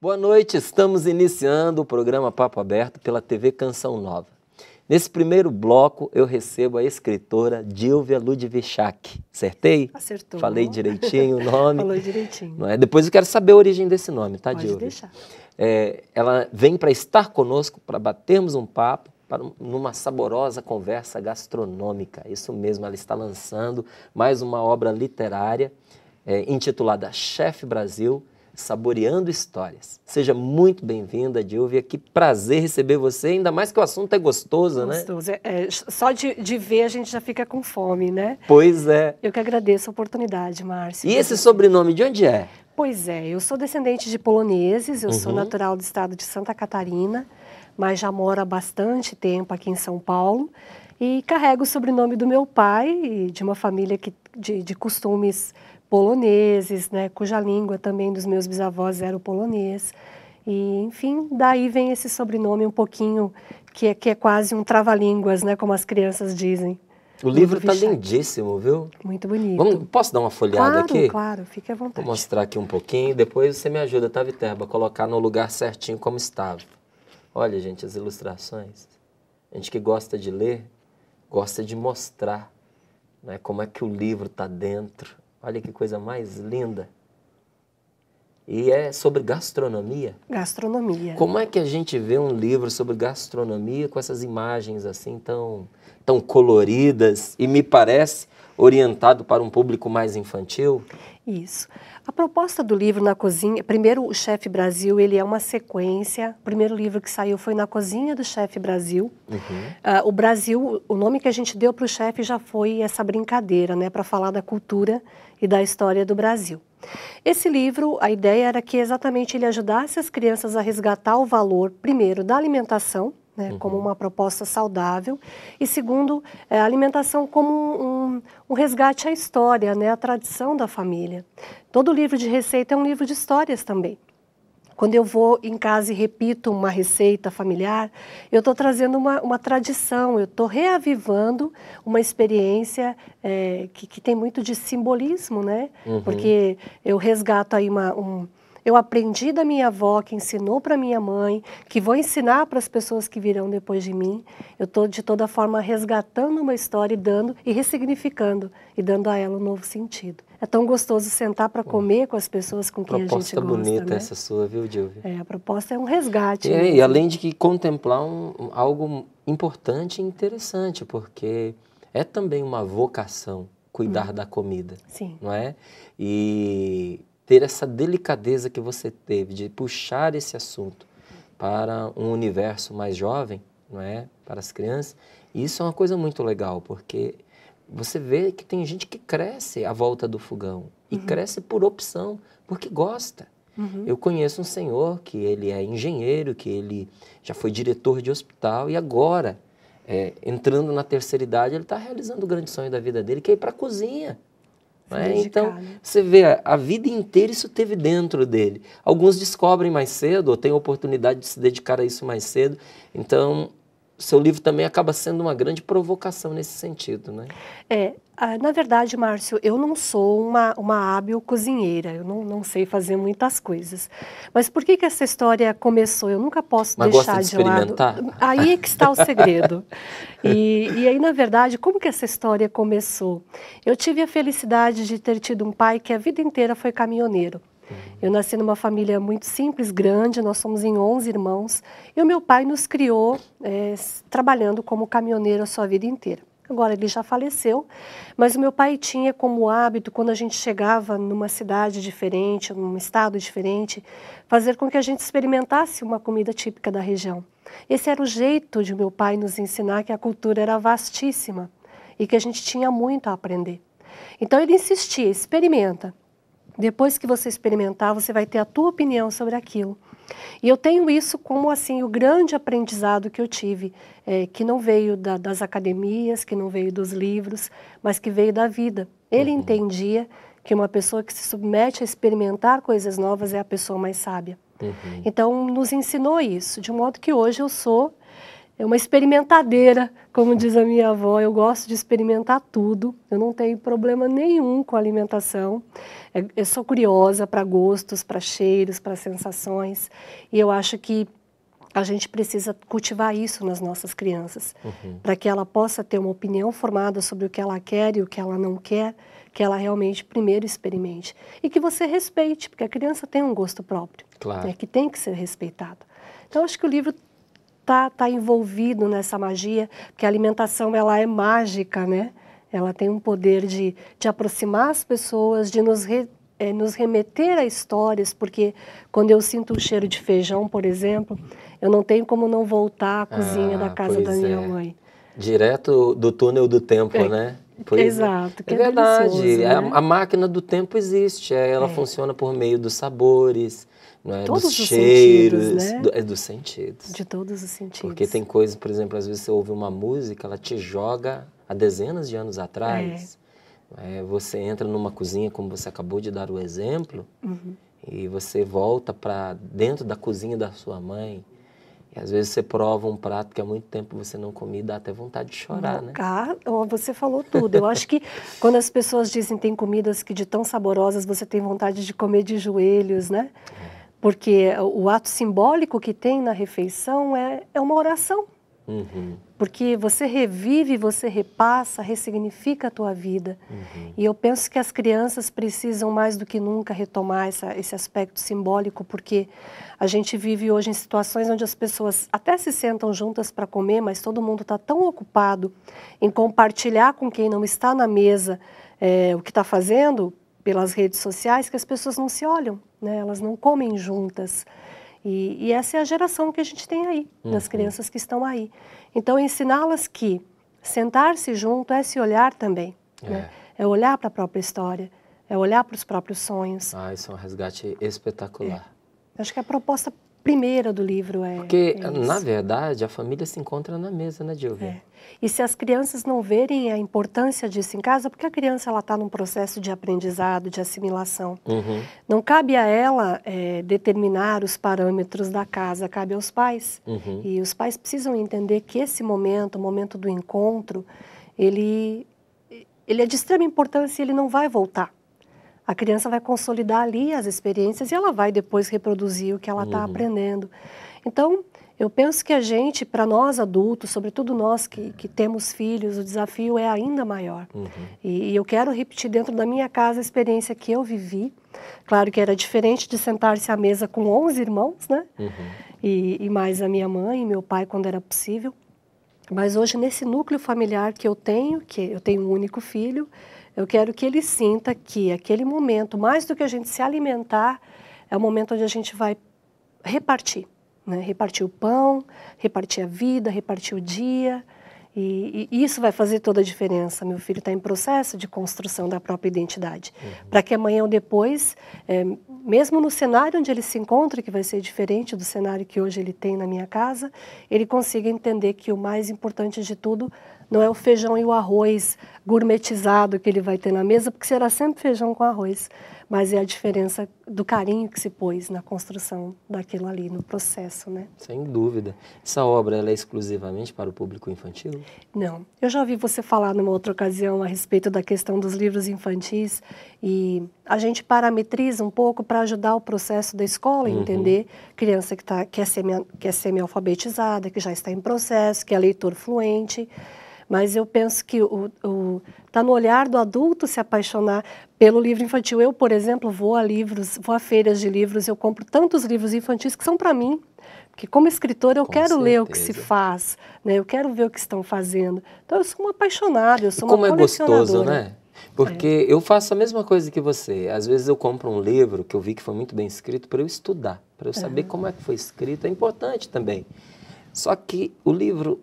Boa noite, estamos iniciando o programa Papo Aberto pela TV Canção Nova. Nesse primeiro bloco, eu recebo a escritora Dilvia Ludvichak. Acertei? Acertou. Falei direitinho o nome. Falou direitinho. Não é? Depois eu quero saber a origem desse nome, tá, Pode Dilvia? deixar. É, ela vem para estar conosco, para batermos um papo, para numa saborosa conversa gastronômica. Isso mesmo, ela está lançando mais uma obra literária é, intitulada Chefe Brasil – Saboreando Histórias. Seja muito bem-vinda, Dilvia. Que prazer receber você, ainda mais que o assunto é gostoso, né? gostoso. né? É, é, só de, de, ver a gente já fica com fome, né? Pois é. Eu que agradeço a oportunidade, Márcio. E esse sobrenome de onde é? Pois é, eu sou descendente de poloneses, eu uhum. sou natural do estado de Santa Catarina, mas já moro há bastante tempo aqui em São Paulo e carrego o sobrenome do meu pai, de uma família que, de, de costumes poloneses, né, cuja língua também dos meus bisavós era o polonês. E, enfim, daí vem esse sobrenome um pouquinho que é, que é quase um trava-línguas, né, como as crianças dizem. O livro está lindíssimo, viu? Muito bonito. Vamos, posso dar uma folhada claro, aqui? Claro, fique à vontade. Vou mostrar aqui um pouquinho, depois você me ajuda, tá, Viterba, a colocar no lugar certinho como estava. Olha, gente, as ilustrações. A gente que gosta de ler, gosta de mostrar né, como é que o livro está dentro. Olha que coisa mais linda. E é sobre gastronomia. Gastronomia. Como é que a gente vê um livro sobre gastronomia com essas imagens assim tão, tão coloridas e me parece orientado para um público mais infantil? Isso. A proposta do livro na cozinha, primeiro o Chefe Brasil, ele é uma sequência. O primeiro livro que saiu foi na cozinha do Chefe Brasil. Uhum. Uh, o Brasil, o nome que a gente deu para o chefe já foi essa brincadeira, né, para falar da cultura e da história do Brasil. Esse livro, a ideia era que exatamente ele ajudasse as crianças a resgatar o valor primeiro da alimentação, né, uhum. como uma proposta saudável. E segundo, é, a alimentação como um, um, um, resgate à história, né, à tradição da família. Todo livro de receita é um livro de histórias também. Quando eu vou em casa e repito uma receita familiar, eu estou trazendo uma, uma tradição, eu estou reavivando uma experiência é, que, que tem muito de simbolismo, né? Uhum. Porque eu resgato aí uma, um, eu aprendi da minha avó, que ensinou para minha mãe, que vou ensinar para as pessoas que virão depois de mim. Eu estou, de toda forma, resgatando uma história e dando e ressignificando e dando a ela um novo sentido. É tão gostoso sentar para comer com as pessoas com quem a gente gosta. Proposta bonita né? essa sua, viu, Dilvio? É, a proposta é um resgate. e além de que contemplar um, algo importante e interessante, porque é também uma vocação cuidar hum. da comida, Sim. não é? E ter essa delicadeza que você teve de puxar esse assunto para um universo mais jovem, não é? Para as crianças. isso é uma coisa muito legal, porque você vê que tem gente que cresce à volta do fogão e uhum. cresce por opção, porque gosta. Uhum. Eu conheço um senhor que ele é engenheiro, que ele já foi diretor de hospital e agora, é, entrando na terceira idade, ele está realizando o grande sonho da vida dele, que é ir para a cozinha. Né? Então, você vê, a vida inteira isso teve dentro dele. Alguns descobrem mais cedo, ou têm oportunidade de se dedicar a isso mais cedo. Então, seu livro também acaba sendo uma grande provocação nesse sentido, né? É, ah, na verdade, Márcio, eu não sou uma, uma hábil cozinheira, eu não, não sei fazer muitas coisas. Mas por que, que essa história começou? Eu nunca posso Mas deixar de, de lado. Aí é que está o segredo. e, e aí, na verdade, como que essa história começou? Eu tive a felicidade de ter tido um pai que a vida inteira foi caminhoneiro. Uhum. Eu nasci numa família muito simples, grande, nós somos em 11 irmãos. E o meu pai nos criou é, trabalhando como caminhoneiro a sua vida inteira. Agora ele já faleceu, mas o meu pai tinha como hábito, quando a gente chegava numa cidade diferente, num estado diferente, fazer com que a gente experimentasse uma comida típica da região. Esse era o jeito de meu pai nos ensinar que a cultura era vastíssima e que a gente tinha muito a aprender. Então ele insistia, experimenta. Depois que você experimentar, você vai ter a tua opinião sobre aquilo. E eu tenho isso como assim o grande aprendizado que eu tive, é, que não veio da, das academias, que não veio dos livros, mas que veio da vida. Ele uhum. entendia que uma pessoa que se submete a experimentar coisas novas é a pessoa mais sábia. Uhum. Então nos ensinou isso, de modo que hoje eu sou é uma experimentadeira, como diz a minha avó. Eu gosto de experimentar tudo. Eu não tenho problema nenhum com alimentação. É, eu sou curiosa para gostos, para cheiros, para sensações. E eu acho que a gente precisa cultivar isso nas nossas crianças, uhum. para que ela possa ter uma opinião formada sobre o que ela quer e o que ela não quer, que ela realmente primeiro experimente e que você respeite, porque a criança tem um gosto próprio, né, claro. né, que tem que ser respeitado. Então acho que o livro tá, tá envolvido nessa magia, porque a alimentação ela é mágica, né? Ela tem um poder de, de aproximar as pessoas, de nos, re, é, nos remeter a histórias, porque quando eu sinto o cheiro de feijão, por exemplo, eu não tenho como não voltar à cozinha ah, da casa é. da minha é. mãe. Direto do túnel do tempo, é. né? Pois é. Exato. É, é verdade. Né? A, a, máquina do tempo existe. É, ela é. funciona por meio dos sabores, né? Todos dos os cheiros, sentidos, né? do, é dos sentidos. De todos os sentidos. Porque tem coisas, por exemplo, às vezes você ouve uma música, ela te joga há dezenas de anos atrás. É. É, você entra numa cozinha, como você acabou de dar o exemplo, uhum. e você volta para dentro da cozinha da sua mãe. E às vezes você prova um prato que há muito tempo você não comia e dá até vontade de chorar, né? Cara, você falou tudo. Eu acho que quando as pessoas dizem tem comidas que de tão saborosas você tem vontade de comer de joelhos, né? Porque o ato simbólico que tem na refeição é, é uma oração. Uhum. Porque você revive, você repassa, ressignifica a tua vida. Uhum. E eu penso que as crianças precisam mais do que nunca retomar essa, esse aspecto simbólico, porque a gente vive hoje em situações onde as pessoas até se sentam juntas para comer, mas todo mundo está tão ocupado em compartilhar com quem não está na mesa é, o que está fazendo, pelas redes sociais que as pessoas não se olham, né? elas não comem juntas. E, e essa é a geração que a gente tem aí, uhum. das crianças que estão aí. Então, ensiná-las que sentar-se junto é se olhar também, é, né? é, é olhar para a própria história, é olhar para os próprios sonhos. Ah, isso é um resgate espetacular. É. Acho que a proposta primeira do livro é. Porque, é na verdade, a família se encontra na mesa, né, Dilvia? É. E se as crianças não verem a importância disso em casa, porque a criança está num processo de aprendizado, de assimilação. Uhum. Não cabe a ela é, determinar os parâmetros da casa, cabe aos pais. Uhum. E os pais precisam entender que esse momento, o momento do encontro, ele, ele é de extrema importância e ele não vai voltar a criança vai consolidar ali as experiências e ela vai depois reproduzir o que ela está uhum. aprendendo. Então, eu penso que a gente, para nós adultos, sobretudo nós que, que, temos filhos, o desafio é ainda maior. Uhum. E, e, eu quero repetir dentro da minha casa a experiência que eu vivi. Claro que era diferente de sentar-se à mesa com 11 irmãos, né? Uhum. E, e, mais a minha mãe e meu pai quando era possível. Mas hoje, nesse núcleo familiar que eu tenho, que eu tenho um único filho, eu quero que ele sinta que aquele momento, mais do que a gente se alimentar, é o momento onde a gente vai repartir. Né? Repartir o pão, repartir a vida, repartir o dia. E, e isso vai fazer toda a diferença. Meu filho está em processo de construção da própria identidade. Uhum. Para que amanhã ou depois, é, mesmo no cenário onde ele se encontra, que vai ser diferente do cenário que hoje ele tem na minha casa, ele consiga entender que o mais importante de tudo não é o feijão e o arroz gourmetizado que ele vai ter na mesa, porque será sempre feijão com arroz, mas é a diferença do carinho que se pôs na construção daquilo ali, no processo, né? Sem dúvida. Essa obra ela é exclusivamente para o público infantil? Não. Eu já ouvi você falar numa outra ocasião a respeito da questão dos livros infantis e a gente parametriza um pouco para ajudar o processo da escola a uhum. entender criança que, tá, que, é semi, que é semi-alfabetizada, que já está em processo, que é leitor fluente. Mas eu penso que o, o tá no olhar do adulto se apaixonar pelo livro infantil. Eu, por exemplo, vou a livros, vou a feiras de livros, eu compro tantos livros infantis que são para mim. Porque como escritora eu Com quero certeza. ler o que se faz, né? Eu quero ver o que estão fazendo. Então eu sou uma apaixonada, eu sou uma como uma Como é gostoso, né? Porque é. eu faço a mesma coisa que você. Às vezes eu compro um livro que eu vi que foi muito bem escrito para eu estudar, para eu saber é. como é que foi escrito. É importante também. Só que o livro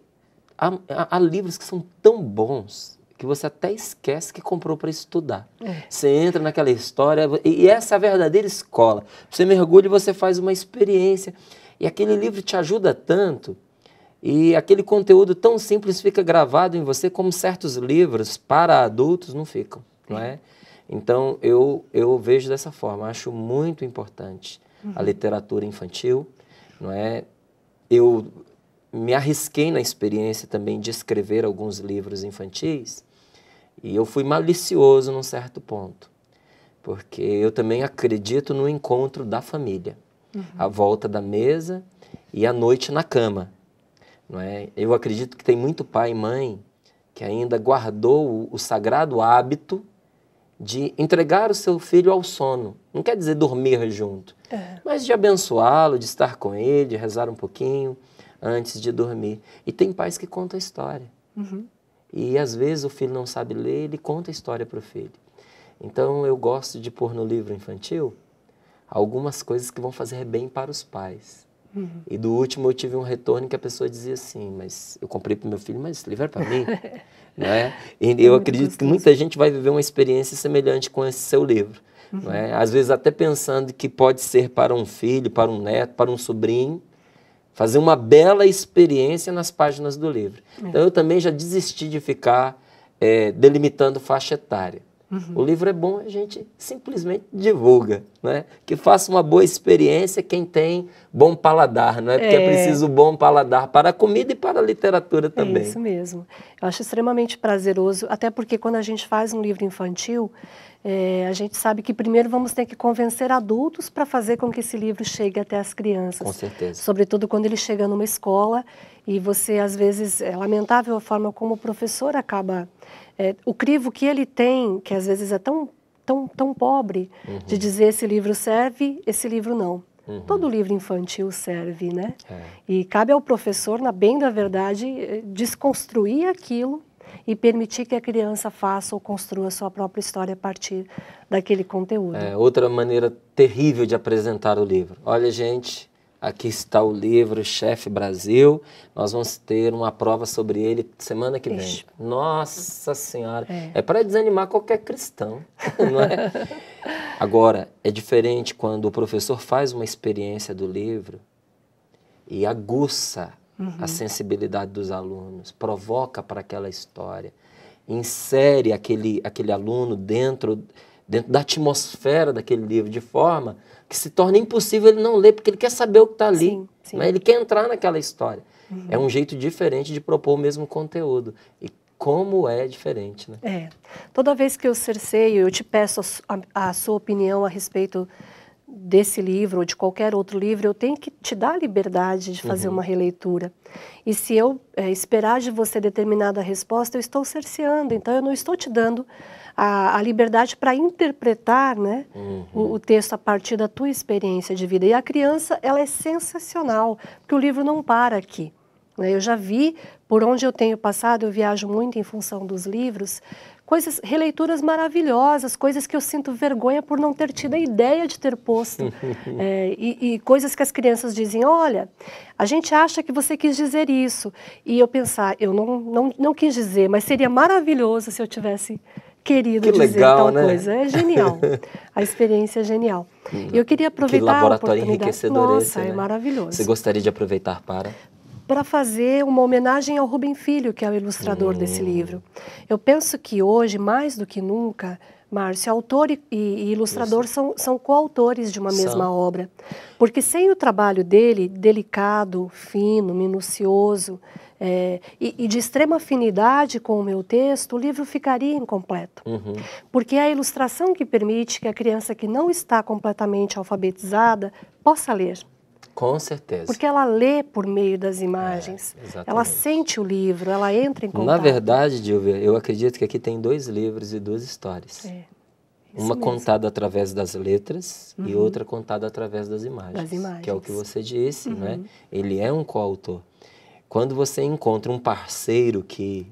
há, há, há livros que são tão bons que você até esquece que comprou para estudar. É. Você entra naquela história e essa é a verdadeira escola. Você mergulha e você faz uma experiência. E aquele livro te ajuda tanto e aquele conteúdo tão simples fica gravado em você como certos livros para adultos não ficam, não é? Então eu eu vejo dessa forma, acho muito importante a uhum. literatura infantil, não é? Eu me arrisquei na experiência também de escrever alguns livros infantis e eu fui malicioso num certo ponto, porque eu também acredito no encontro da família, uhum. a volta da mesa e a noite na cama, não é? Eu acredito que tem muito pai e mãe que ainda guardou o, o sagrado hábito de entregar o seu filho ao sono. Não quer dizer dormir junto, é. mas de abençoá-lo, de estar com ele, de rezar um pouquinho antes de dormir. E tem pais que contam a história. Uhum. E às vezes o filho não sabe ler, ele conta a história para o filho. Então eu gosto de pôr no livro infantil algumas coisas que vão fazer bem para os pais. Uhum. E do último eu tive um retorno que a pessoa dizia assim, mas eu comprei para meu filho, mas esse livro é para mim, né? E eu acredito que muita gente vai viver uma experiência semelhante com esse seu livro, uhum. é Às vezes até pensando que pode ser para um filho, para um neto, para um sobrinho, fazer uma bela experiência nas páginas do livro. É. Então eu também já desisti de ficar é, delimitando faixa etária. Uhum. O livro é bom, a gente simplesmente divulga, né? Que faça uma boa experiência quem tem bom paladar, não é? Porque é, é preciso bom paladar para a comida e para a literatura é também. É isso mesmo. Eu acho extremamente prazeroso, até porque quando a gente faz um livro infantil, é, a gente sabe que primeiro vamos ter que convencer adultos para fazer com que esse livro chegue até as crianças. Com certeza. Sobretudo quando ele chega numa escola e você, às vezes, é lamentável a forma como o professor acaba. É, o crivo que ele tem, que às vezes é tão, tão, tão pobre, uhum. de dizer esse livro serve, esse livro não. Uhum. Todo livro infantil serve, né? É. E cabe ao professor, na bem da verdade, é, desconstruir aquilo e permitir que a criança faça ou construa sua própria história a partir daquele conteúdo. É, outra maneira terrível de apresentar o livro. Olha, gente, aqui está o livro Chefe Brasil. Nós vamos ter uma prova sobre ele semana que vem. Nossa Senhora! É, é para desanimar qualquer cristão, não é? Agora, é diferente quando o professor faz uma experiência do livro e aguça uhum. a sensibilidade dos alunos, provoca para aquela história, insere aquele, aquele aluno dentro, dentro da atmosfera daquele livro, de forma que se torna impossível ele não ler, porque ele quer saber o que está ali, sim, sim. Né? ele quer entrar naquela história. Uhum. É um jeito diferente de propor o mesmo conteúdo. E como é diferente, né? É. Toda vez que eu cerceio, eu te peço a, a sua opinião a respeito desse livro ou de qualquer outro livro, eu tenho que te dar a liberdade de fazer uhum. uma releitura. E se eu é, esperar de você determinada resposta, eu estou cerceando. Então, eu não estou te dando a, a liberdade para interpretar né, uhum. o, o, texto a partir da tua experiência de vida. E a criança, ela é sensacional, porque o livro não para aqui. Né? Eu já vi, por onde eu tenho passado, eu viajo muito em função dos livros, coisas, releituras maravilhosas, coisas que eu sinto vergonha por não ter tido a ideia de ter posto. é, e, e, coisas que as crianças dizem: olha, a gente acha que você quis dizer isso. E eu pensar: eu não, não, não quis dizer, mas seria maravilhoso se eu tivesse querido que dizer legal, tal né? coisa. É genial. a experiência é genial. Hum, eu queria aproveitar que laboratório a oportunidade. enriquecedor é Nossa, esse, é né? é maravilhoso. Você gostaria de aproveitar para? para fazer uma homenagem ao Rubem Filho, que é o ilustrador hum. desse livro. Eu penso que hoje, mais do que nunca, Márcio, autor e, e ilustrador Isso. são, são coautores de uma são. mesma obra. Porque sem o trabalho dele, delicado, fino, minucioso é, e, e, de extrema afinidade com o meu texto, o livro ficaria incompleto. Uhum. Porque é a ilustração que permite que a criança que não está completamente alfabetizada possa ler. Com certeza. Porque ela lê por meio das é, imagens. É, ela sente o livro, ela entra em contato. Na verdade, Dilvia, eu acredito que aqui tem dois livros e duas histórias. É. Uma mesmo. contada através das letras uhum. e outra contada através das imagens, das imagens. Que é o que você disse, né? uhum. né? Ele é um coautor. Quando você encontra um parceiro que,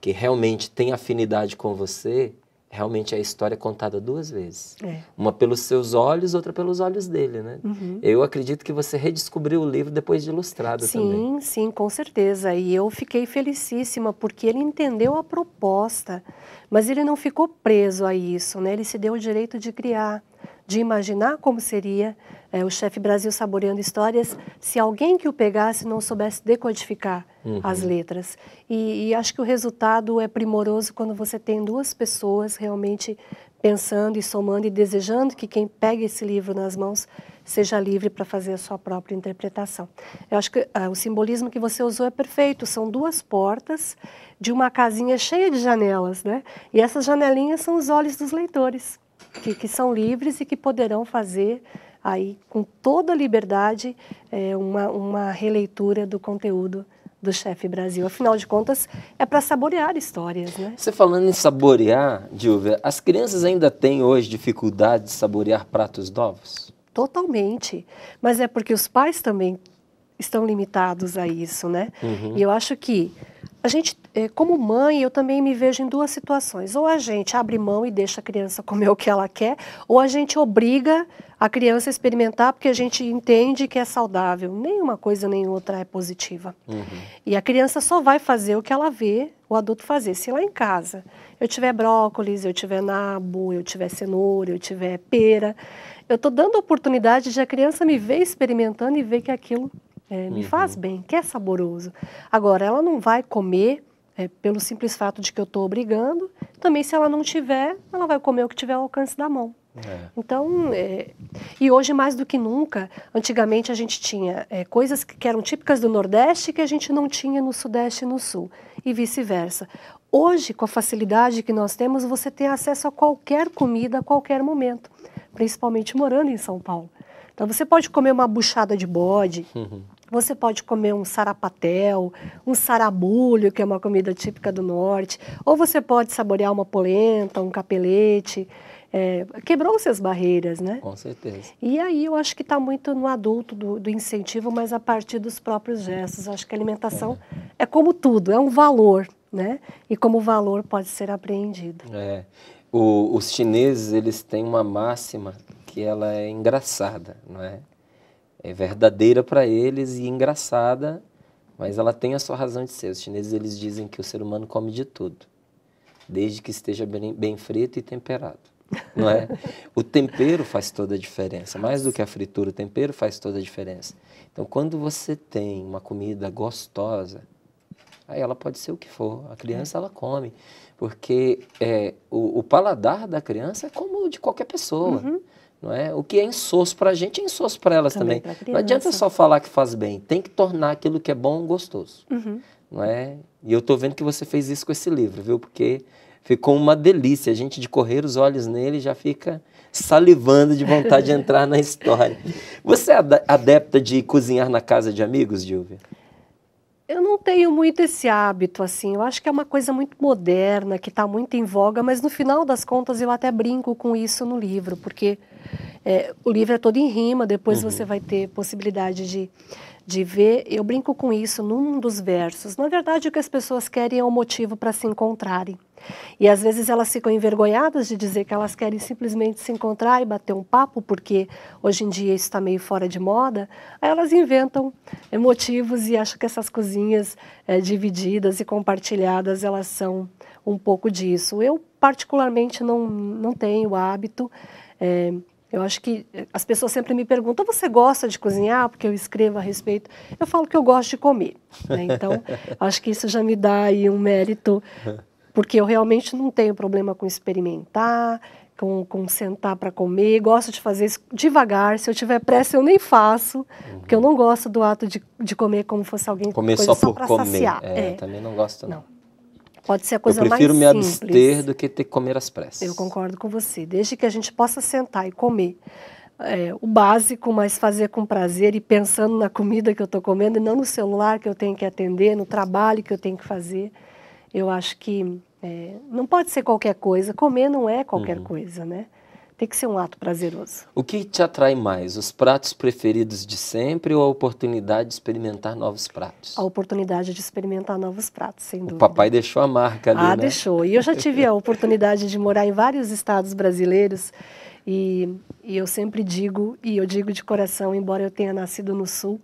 que realmente tem afinidade com você, realmente é a história contada duas vezes. É. Uma pelos seus olhos, outra pelos olhos dele, né? Uhum. Eu acredito que você redescobriu o livro depois de ilustrado sim, também. Sim, sim, com certeza. E eu fiquei felicíssima porque ele entendeu a proposta, mas ele não ficou preso a isso, né? Ele se deu o direito de criar de imaginar como seria é, o chefe Brasil saboreando histórias se alguém que o pegasse não soubesse decodificar uhum. as letras. E, e, acho que o resultado é primoroso quando você tem duas pessoas realmente pensando e somando e desejando que quem pegue esse livro nas mãos seja livre para fazer a sua própria interpretação. Eu acho que ah, o simbolismo que você usou é perfeito. São duas portas de uma casinha cheia de janelas, né? E essas janelinhas são os olhos dos leitores que, que são livres e que poderão fazer aí com toda liberdade é, uma, uma releitura do conteúdo do chefe Brasil. Afinal de contas, é para saborear histórias, né? Você falando em saborear, Dilvia, as crianças ainda têm hoje dificuldade de saborear pratos novos? Totalmente. Mas é porque os pais também estão limitados a isso, né? Uhum. E eu acho que a gente, é, como mãe, eu também me vejo em duas situações. Ou a gente abre mão e deixa a criança comer o que ela quer, ou a gente obriga a criança a experimentar porque a gente entende que é saudável. Nenhuma coisa nem outra é positiva. Uhum. E a criança só vai fazer o que ela vê o adulto fazer. Se lá em casa eu tiver brócolis, eu tiver nabo, eu tiver cenoura, eu tiver pera, eu estou dando a oportunidade de a criança me ver experimentando e ver que aquilo é, me uhum. faz bem, que é saboroso. Agora, ela não vai comer é, pelo simples fato de que eu estou obrigando. Também, se ela não tiver, ela vai comer o que tiver ao alcance da mão. É. Então, é, e hoje mais do que nunca, antigamente a gente tinha é, coisas que, eram típicas do Nordeste que a gente não tinha no Sudeste e no Sul, e vice-versa. Hoje, com a facilidade que nós temos, você tem acesso a qualquer comida a qualquer momento, principalmente morando em São Paulo. Então, você pode comer uma buchada de bode, uhum. Você pode comer um sarapatel, um saramulho, que é uma comida típica do norte, ou você pode saborear uma polenta, um capelete. É, quebrou-se as barreiras, né? Com certeza. E aí eu acho que está muito no adulto do, do, incentivo, mas a partir dos próprios gestos. Acho que a alimentação é. é como tudo, é um valor, né? E como valor pode ser apreendido. É. O, os chineses, eles têm uma máxima que ela é engraçada, não é? é verdadeira para eles e engraçada, mas ela tem a sua razão de ser. Os chineses eles dizem que o ser humano come de tudo, desde que esteja bem, bem frito e temperado. Não é? o tempero faz toda a diferença, mais do que a fritura, o tempero faz toda a diferença. Então, quando você tem uma comida gostosa, aí ela pode ser o que for. A criança ela come, porque é, o, o paladar da criança é como o de qualquer pessoa. Uhum. Não é? O que é insosso para a gente é insosso para elas também. também. Não adianta só falar que faz bem, tem que tornar aquilo que é bom gostoso. Uhum. Não é? E eu estou vendo que você fez isso com esse livro, viu? Porque ficou uma delícia. A gente de correr os olhos nele já fica salivando de vontade de entrar na história. Você é adepta de cozinhar na casa de amigos, Dilvia? Eu não tenho muito esse hábito, assim. Eu acho que é uma coisa muito moderna, que está muito em voga, mas no final das contas eu até brinco com isso no livro, porque é, o livro é todo em rima, depois uhum. você vai ter possibilidade de de ver, eu brinco com isso num dos versos. Na verdade, o que as pessoas querem é um motivo para se encontrarem. E às vezes elas ficam envergonhadas de dizer que elas querem simplesmente se encontrar e bater um papo, porque hoje em dia isso está meio fora de moda. Aí elas inventam motivos e acham que essas cozinhas é, divididas e compartilhadas elas são um pouco disso. Eu, particularmente, não, não tenho o hábito. É, eu acho que eh, as pessoas sempre me perguntam: você gosta de cozinhar? Porque eu escrevo a respeito. Eu falo que eu gosto de comer. Né? Então, acho que isso já me dá aí um mérito, porque eu realmente não tenho problema com experimentar, com, com sentar para comer. Gosto de fazer isso devagar. Se eu tiver pressa, eu nem faço, uhum. porque eu uhum. não gosto do ato de, de comer como fosse alguém comer só, só por comer. É, é. Também não gosto. Não. não. Pode ser a coisa mais simples. Eu prefiro me simples. abster do que ter que comer às pressas. Eu concordo com você. Desde que a gente possa sentar e comer é, o básico, mas fazer com prazer e pensando na comida que eu estou comendo e não no celular que eu tenho que atender, no trabalho que eu tenho que fazer. Eu acho que é, não pode ser qualquer coisa. Comer não é qualquer uhum. coisa, né? Tem que ser um ato prazeroso. O que te atrai mais, os pratos preferidos de sempre ou a oportunidade de experimentar novos pratos? A oportunidade de experimentar novos pratos, sem dúvida. O papai deixou a marca ali, Ah, né? deixou. E eu já tive a oportunidade de morar em vários estados brasileiros e, e eu sempre digo, e eu digo de coração, embora eu tenha nascido no Sul,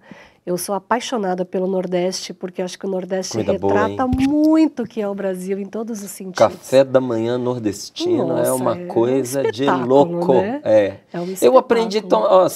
eu sou apaixonada pelo Nordeste, porque acho que o Nordeste Comida retrata boa, muito o que é o Brasil em todos os sentidos. Café da manhã nordestino é Nossa, é uma é coisa um de louco. Né? É. é um eu aprendi. Ó,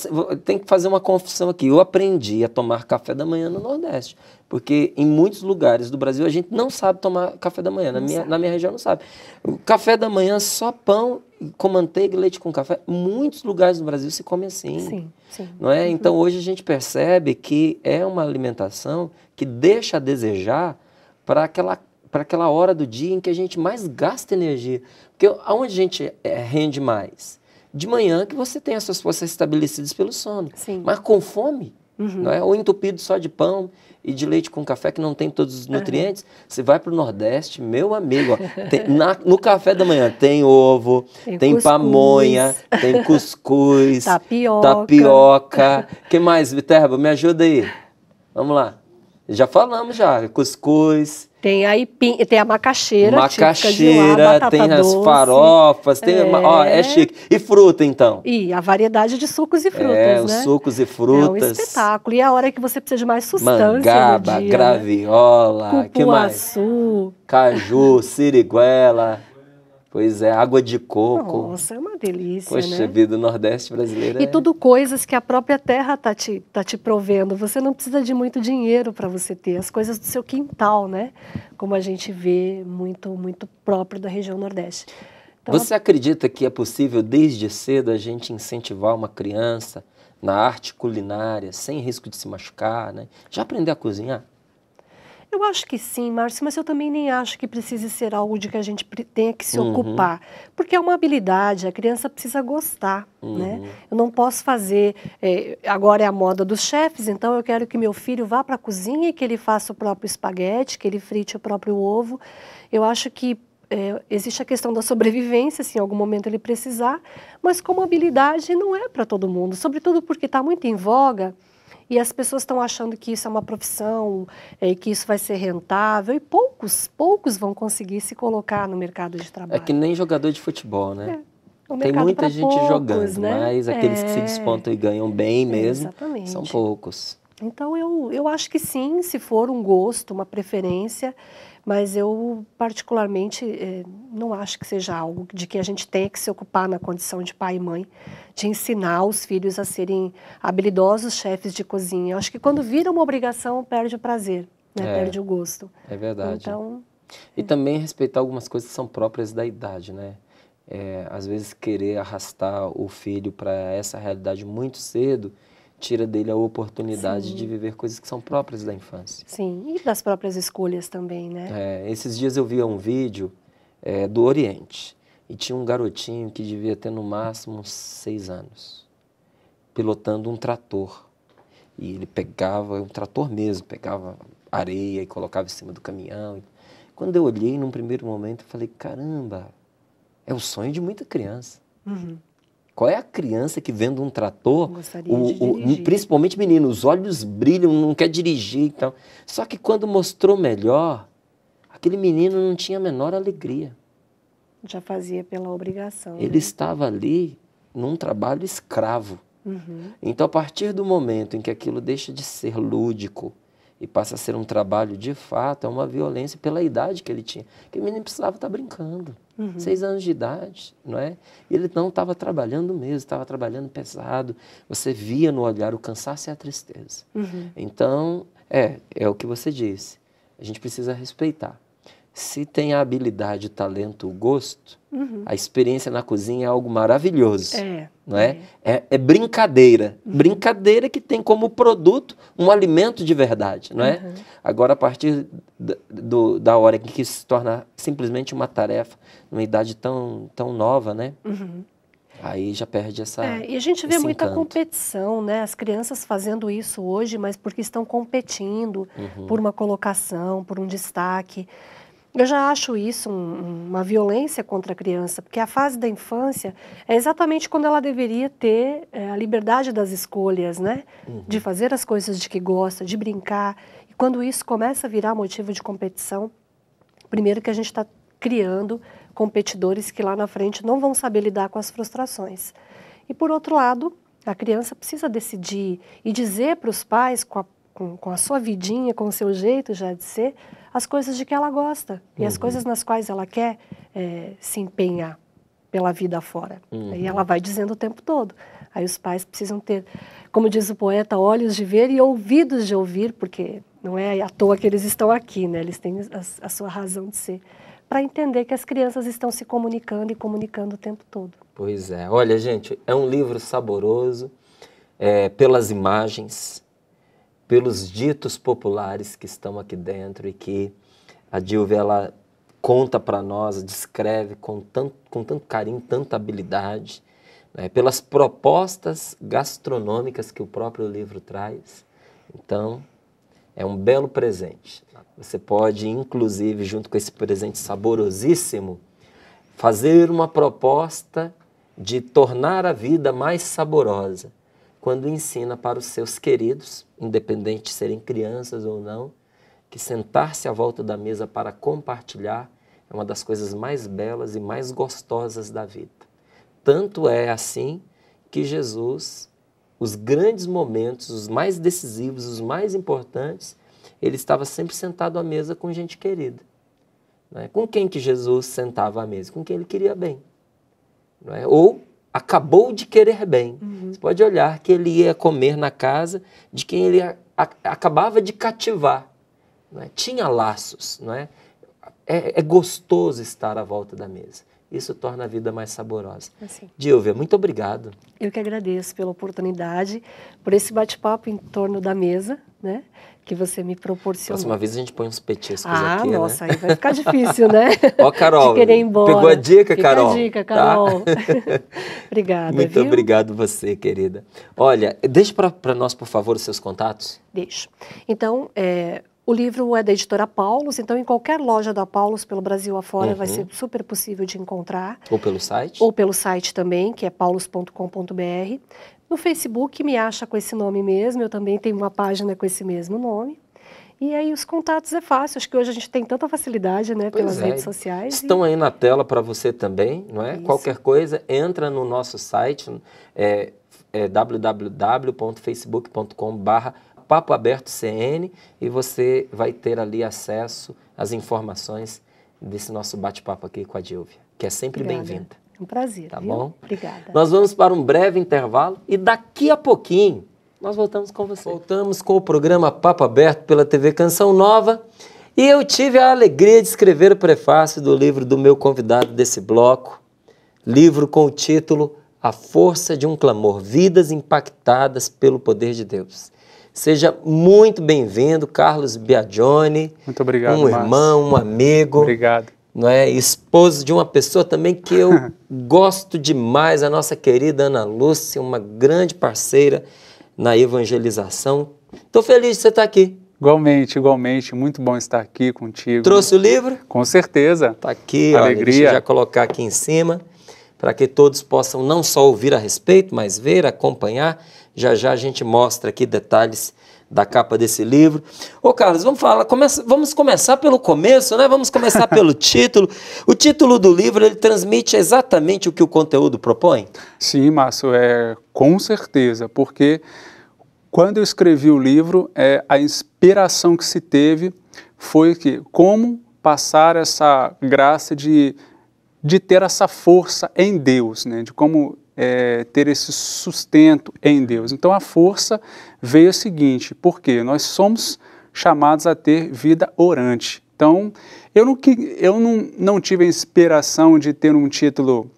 tem que fazer uma confissão aqui. Eu aprendi a tomar café da manhã no Nordeste. Porque em muitos lugares do Brasil a gente não sabe tomar café da manhã. Na, minha, na minha região não sabe. O café da manhã só pão com manteiga e leite com café. Muitos lugares no Brasil se come assim. Sim, sim. Não é? Uhum. Então hoje a gente percebe que é uma alimentação que deixa a desejar para aquela para aquela hora do dia em que a gente mais gasta energia. Porque aonde a gente é, rende mais? De manhã que você tem as suas forças estabelecidas pelo sono. Sim. Mas com fome, uhum. não é? Ou entupido só de pão e de leite com café, que não tem todos os nutrientes. Uhum. Você vai para o Nordeste, meu amigo, ó, tem, na, no café da manhã tem ovo, tem, tem pamonha, tem cuscuz, tapioca. tapioca. que mais, Viterbo? Me ajuda aí. Vamos lá. Já falamos já, cuscuz. Tem a, ipim, tem a macaxeira, macaxeira, lá, tem doce, as farofas, tem é... Uma, ó, é, é chique. E fruta, então? E a variedade de sucos e frutas, é, né? sucos e frutas. É um espetáculo. E a hora que você precisa de mais sustância Mangaba, dia, graviola, cupuaçu. que mais? caju, siriguela. Pois é, água de coco. Nossa, é uma delícia, Poxa né? vida, o Nordeste brasileiro E é... tudo coisas que a própria terra tá te, tá te provendo. Você não precisa de muito dinheiro para você ter as coisas do seu quintal, né? Como a gente vê muito, muito próprio da região Nordeste. Então, você a... acredita que é possível desde cedo a gente incentivar uma criança na arte culinária sem risco de se machucar, né? Já aprender a cozinhar? Eu acho que sim, Márcio, mas eu também nem acho que precise ser algo de que a gente tenha que se uhum. ocupar, porque é uma habilidade, a criança precisa gostar, né? uhum. né? Eu não posso fazer, é, agora é a moda dos chefes, então eu quero que meu filho vá para a cozinha e que ele faça o próprio espaguete, que ele frite o próprio ovo. Eu acho que é, existe a questão da sobrevivência, se assim, em algum momento ele precisar, mas como habilidade não é para todo mundo, sobretudo porque está muito em voga e as pessoas estão achando que isso é uma profissão, é, que isso vai ser rentável, e poucos, poucos vão conseguir se colocar no mercado de trabalho. É que nem jogador de futebol, né? É. Tem muita gente poucos, jogando, né? mas aqueles é. que se é. despontam e ganham bem mesmo Exatamente. são poucos. Então eu, eu acho que sim, se for um gosto, uma preferência, mas eu particularmente eh, não acho que seja algo de que a gente tenha que se ocupar na condição de pai e mãe, de ensinar os filhos a serem habilidosos chefes de cozinha. Eu acho que quando vira uma obrigação, perde o prazer, né? é, perde o gosto. É verdade. Então, e é. também respeitar algumas coisas que são próprias da idade, né? É, às vezes querer arrastar o filho para essa realidade muito cedo tira dele a oportunidade Sim. de viver coisas que são próprias da infância. Sim, e das próprias escolhas também, né? É, esses dias eu via um vídeo é, do Oriente e tinha um garotinho que devia ter no máximo uns seis anos, pilotando um trator. E ele pegava, um trator mesmo, pegava areia e colocava em cima do caminhão. Quando eu olhei num primeiro momento, eu falei: caramba, é o sonho de muita criança. Uhum. Qual é a criança que vendo um trator, o, o, principalmente menino, os olhos brilham, não quer dirigir e então. tal. Só que quando mostrou melhor, aquele menino não tinha a menor alegria. Já fazia pela obrigação. Ele né? estava ali num trabalho escravo. Uhum. Então, a partir do momento em que aquilo deixa de ser lúdico, e passa a ser um trabalho de fato, é uma violência pela idade que ele tinha. Que o menino precisava estar tá brincando, uhum. seis anos de idade, não é? Ele não estava trabalhando mesmo, estava trabalhando pesado. Você via no olhar o cansaço e a tristeza. Uhum. Então, é, é o que você disse. A gente precisa respeitar. Se tem a habilidade, o talento, o gosto, Uhum. A experiência na cozinha é algo maravilhoso. É. Não é? é? É, é, brincadeira. Uhum. Brincadeira que tem como produto um alimento de verdade, não é? Uhum. Agora, a partir do, do, da hora em que se torna simplesmente uma tarefa, numa idade tão, tão nova, né? Uhum. Aí já perde essa. É, e a gente vê muita encanto. competição, né? As crianças fazendo isso hoje, mas porque estão competindo uhum. por uma colocação, por um destaque. Eu já acho isso um, uma violência contra a criança, porque a fase da infância é exatamente quando ela deveria ter é, a liberdade das escolhas, né? Uhum. De fazer as coisas de que gosta, de brincar. E quando isso começa a virar motivo de competição, primeiro que a gente está criando competidores que lá na frente não vão saber lidar com as frustrações. E por outro lado, a criança precisa decidir e dizer para os pais, com a, com, com a sua vidinha, com o seu jeito já de ser, as coisas de que ela gosta uhum. e as uhum. coisas nas quais ela quer é, se empenhar pela vida fora. Uhum. E ela vai dizendo o tempo todo. Aí os pais precisam ter, como diz o poeta, olhos de ver e ouvidos de ouvir, porque não é à toa que eles estão aqui, né? Eles têm a, a sua razão de ser para entender que as crianças estão se comunicando e comunicando o tempo todo. Pois é. Olha, gente, é um livro saboroso é, pelas imagens, pelos ditos populares que estão aqui dentro e que a Dilvia ela conta para nós, descreve com tanto, com tanto carinho, tanta habilidade, né, pelas propostas gastronômicas que o próprio livro traz. Então, é um belo presente. Você pode, inclusive, junto com esse presente saborosíssimo, fazer uma proposta de tornar a vida mais saborosa quando ensina para os seus queridos, independente de serem crianças ou não, que sentar-se à volta da mesa para compartilhar é uma das coisas mais belas e mais gostosas da vida. Tanto é assim que Jesus, os grandes momentos, os mais decisivos, os mais importantes, ele estava sempre sentado à mesa com gente querida. É? Com quem que Jesus sentava à mesa? Com quem ele queria bem. Não é? Ou acabou de querer bem. Uhum. Você pode olhar que ele ia comer na casa de quem ele a, a, acabava de cativar. Não é? Tinha laços, não é? é? É gostoso estar à volta da mesa isso torna a vida mais saborosa. Assim. Dilvia, muito obrigado. Eu que agradeço pela oportunidade, por esse bate-papo em torno da mesa, né? Que você me proporcionou. Próxima vez a gente põe uns petiscos ah, aqui, né? nossa, né? aí vai ficar difícil, né? Ó, Carol, De querer ir embora. pegou a dica, Carol. Pegou a dica, tá? Carol. Tá? Obrigada, Muito viu? obrigado você, querida. Olha, deixe para nós, por favor, os seus contatos. Deixo. Então, é, o livro é da editora Paulus, então em qualquer loja da Paulus pelo Brasil afora uhum. vai ser super possível de encontrar. Ou pelo site. Ou pelo site também, que é paulus.com.br. No Facebook me acha com esse nome mesmo, eu também tenho uma página com esse mesmo nome. E aí os contatos é fácil, acho que hoje a gente tem tanta facilidade, né, pois pelas é. redes sociais. Estão e... aí na tela para você também, não é? Isso. Qualquer coisa, entra no nosso site, é, é www.facebook.com.br Papo Aberto CN e você vai ter ali acesso às informações desse nosso bate-papo aqui com a Dilvia, que é sempre bem-vinda. É um prazer. Tá viu? bom? Obrigada. Nós vamos para um breve intervalo e daqui a pouquinho nós voltamos com você. Voltamos com o programa Papo Aberto pela TV Canção Nova. E eu tive a alegria de escrever o prefácio do livro do meu convidado desse bloco, livro com o título A Força de um Clamor Vidas Impactadas pelo Poder de Deus. Seja muito bem-vindo, Carlos Biagione. Muito obrigado. Um irmão, um amigo. Obrigado. Não é? Esposo de uma pessoa também que eu gosto demais, a nossa querida Ana Lúcia, uma grande parceira na evangelização. Estou feliz de você estar aqui. Igualmente, igualmente, muito bom estar aqui contigo. Trouxe o livro? Com certeza. Está aqui, alegria. Olha, já colocar aqui em cima, para que todos possam não só ouvir a respeito, mas ver, acompanhar. Já já a gente mostra aqui detalhes da capa desse livro. Ô Carlos, vamos falar, começa, vamos começar pelo começo, né? Vamos começar pelo título. O título do livro, ele transmite exatamente o que o conteúdo propõe? Sim, Márcio, é com certeza, porque quando eu escrevi o livro, é, a inspiração que se teve foi que como passar essa graça de de ter essa força em Deus, né? De como é, ter esse sustento em Deus. Então a força veio o seguinte, porque nós somos chamados a ter vida orante. Então, eu não, eu não, não tive a inspiração de ter um título,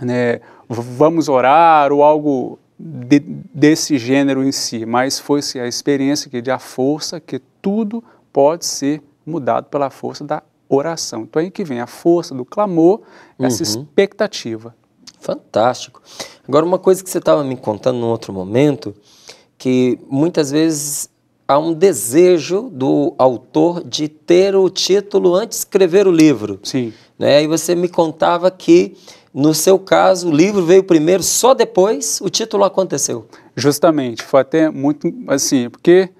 né, vamos orar, ou algo de, desse gênero em si, mas foi-se assim, a experiência que de a força, que tudo pode ser mudado pela força da oração. Então, aí que vem a força do clamor, essa uhum. expectativa. Fantástico. Agora, uma coisa que você estava me contando num outro momento, que muitas vezes há um desejo do autor de ter o título antes de escrever o livro. Sim. Né? E você me contava que, no seu caso, o livro veio primeiro, só depois o título aconteceu. Justamente. Foi até muito assim, porque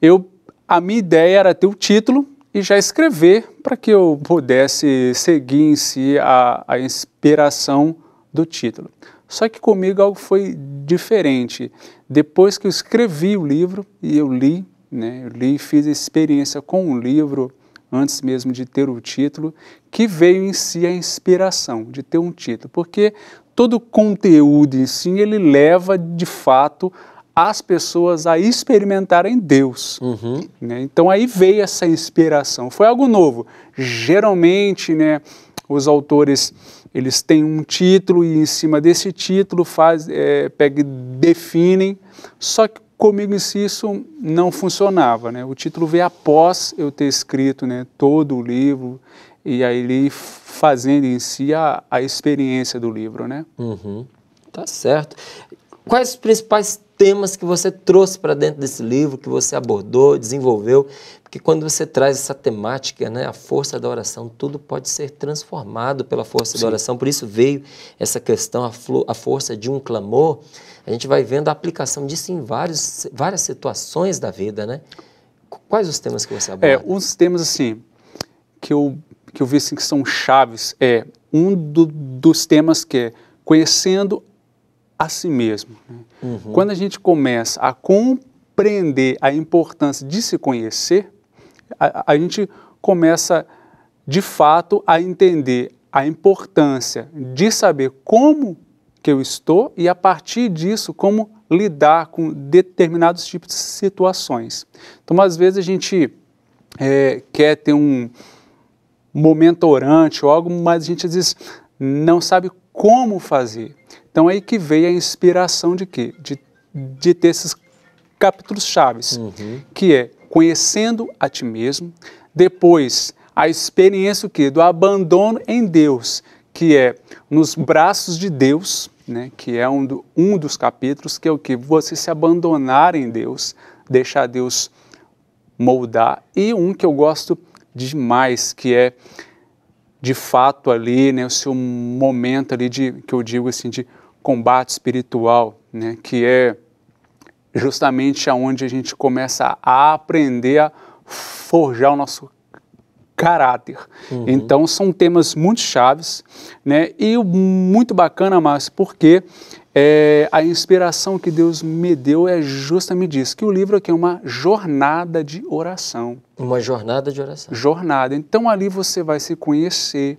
eu, a minha ideia era ter o título e já escrever para que eu pudesse seguir em si a, a inspiração do título. Só que comigo algo foi diferente. Depois que eu escrevi o livro e eu li, né, eu li e fiz a experiência com o livro antes mesmo de ter o título, que veio em si a inspiração de ter um título, porque todo conteúdo em si ele leva de fato as pessoas a experimentarem Deus. Uhum. Né? Então aí veio essa inspiração. Foi algo novo. Geralmente, né, os autores eles têm um título e em cima desse título faz, é, pega, definem, só que comigo isso não funcionava, né? O título veio após eu ter escrito, né, todo o livro e aí ele fazendo em si a, a experiência do livro, né? Uhum. Tá certo. Quais os principais temas que você trouxe para dentro desse livro, que você abordou, desenvolveu, porque quando você traz essa temática, né, a força da oração, tudo pode ser transformado pela força Sim. da oração, por isso veio essa questão, a, a força de um clamor, a gente vai vendo a aplicação disso em vários, várias situações da vida, né? Quais os temas que você aborda? É, uns temas, assim, que eu, que eu vi assim, que são chaves, é um do, dos temas que é conhecendo a si mesmo. Né? Uhum. Quando a gente começa a compreender a importância de se conhecer, a, a gente começa de fato a entender a importância de saber como que eu estou e a partir disso como lidar com determinados tipos de situações. Então, às vezes a gente é, quer ter um momento orante ou algo, mas a gente às vezes não sabe como fazer. Então é aí que veio a inspiração de quê? De, de ter esses capítulos chaves, uhum. que é conhecendo a ti mesmo, depois a experiência o quê? do abandono em Deus, que é nos braços de Deus, né, que é um, do, um dos capítulos, que é o que? Você se abandonar em Deus, deixar Deus moldar, e um que eu gosto demais, que é de fato ali, né, o seu momento ali de que eu digo assim de combate espiritual, né, que é justamente aonde a gente começa a aprender a forjar o nosso caráter. Uhum. Então são temas muito chaves, né? E muito bacana, mas porque é, a inspiração que Deus me deu é justamente isso, que o livro aqui é uma jornada de oração. Uma jornada de oração. Jornada. Então ali você vai se conhecer,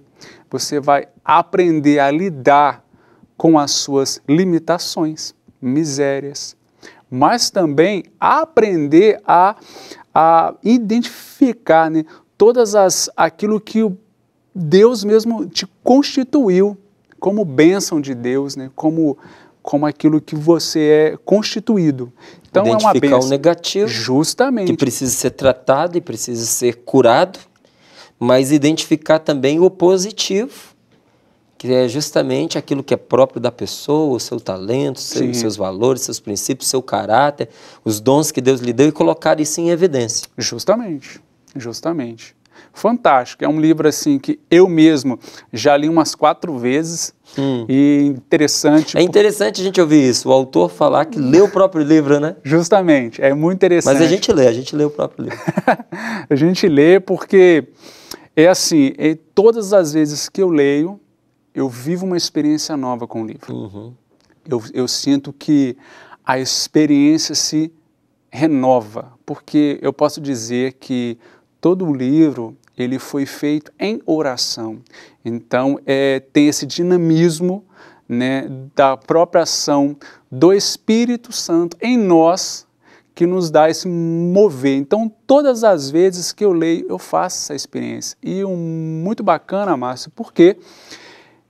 você vai aprender a lidar com as suas limitações, misérias, mas também aprender a, a identificar né, todas as aquilo que Deus mesmo te constituiu como bênção de Deus, né, como como aquilo que você é constituído. Então identificar é uma bênção. o negativo, justamente, que precisa ser tratado e precisa ser curado, mas identificar também o positivo que é justamente aquilo que é próprio da pessoa, o seu talento, seu, os seus valores, seus princípios, seu caráter, os dons que Deus lhe deu e colocar isso em evidência. Justamente, justamente. Fantástico, é um livro assim que eu mesmo já li umas quatro vezes hum. e interessante. É interessante a gente ouvir isso, o autor falar que lê o próprio livro, né? Justamente, é muito interessante. Mas a gente lê, a gente lê o próprio livro. a gente lê porque é assim, é, todas as vezes que eu leio, eu vivo uma experiência nova com o livro. Uhum. Eu, eu sinto que a experiência se renova, porque eu posso dizer que todo o livro ele foi feito em oração. Então é, tem esse dinamismo né, da própria ação do Espírito Santo em nós que nos dá esse mover. Então, todas as vezes que eu leio, eu faço essa experiência. E um, muito bacana, Márcio, porque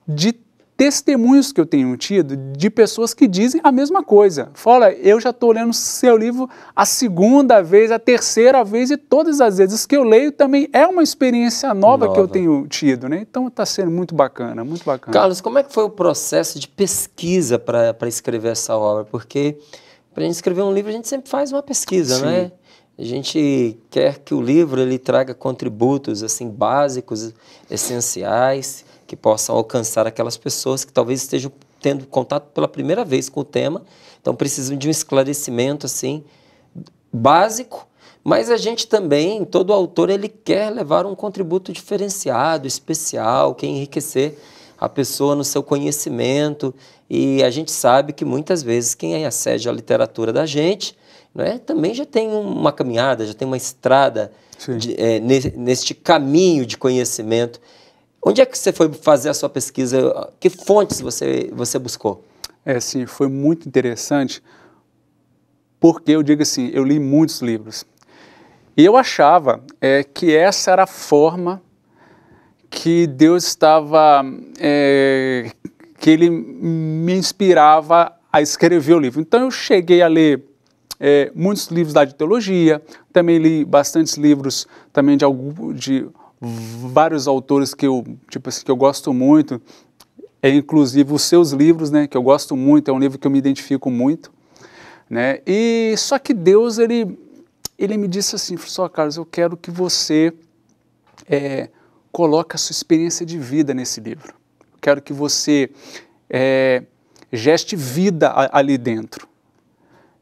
de testemunhos que eu tenho tido de pessoas que dizem a mesma coisa. Fala, eu já estou lendo seu livro a segunda vez, a terceira vez e todas as vezes que eu leio também é uma experiência nova, nova. que eu tenho tido, né? Então está sendo muito bacana, muito bacana. Carlos, como é que foi o processo de pesquisa para escrever essa obra? Porque para a gente escrever um livro a gente sempre faz uma pesquisa, né? Sim. né? A gente quer que o livro ele traga contributos assim básicos, essenciais que possam alcançar aquelas pessoas que talvez estejam tendo contato pela primeira vez com o tema. Então precisam de um esclarecimento assim básico, mas a gente também, todo autor, ele quer levar um contributo diferenciado, especial, que enriquecer a pessoa no seu conhecimento. E a gente sabe que muitas vezes quem acede à literatura da gente né, também já tem uma caminhada, já tem uma estrada de, é, neste caminho de conhecimento Onde é que você foi fazer a sua pesquisa? Que fontes você, você buscou? É, sim, foi muito interessante, porque eu digo assim, eu li muitos livros. E eu achava é, que essa era a forma que Deus estava, é, que Ele me inspirava a escrever o livro. Então eu cheguei a ler é, muitos livros da teologia, também li bastantes livros também de, algum, de vários autores que eu, tipo assim, que eu gosto muito, é inclusive os seus livros, né, que eu gosto muito, é um livro que eu me identifico muito, né? E só que Deus ele ele me disse assim, só assim, Carlos, eu quero que você é, coloque a sua experiência de vida nesse livro. Eu quero que você é, geste vida ali dentro.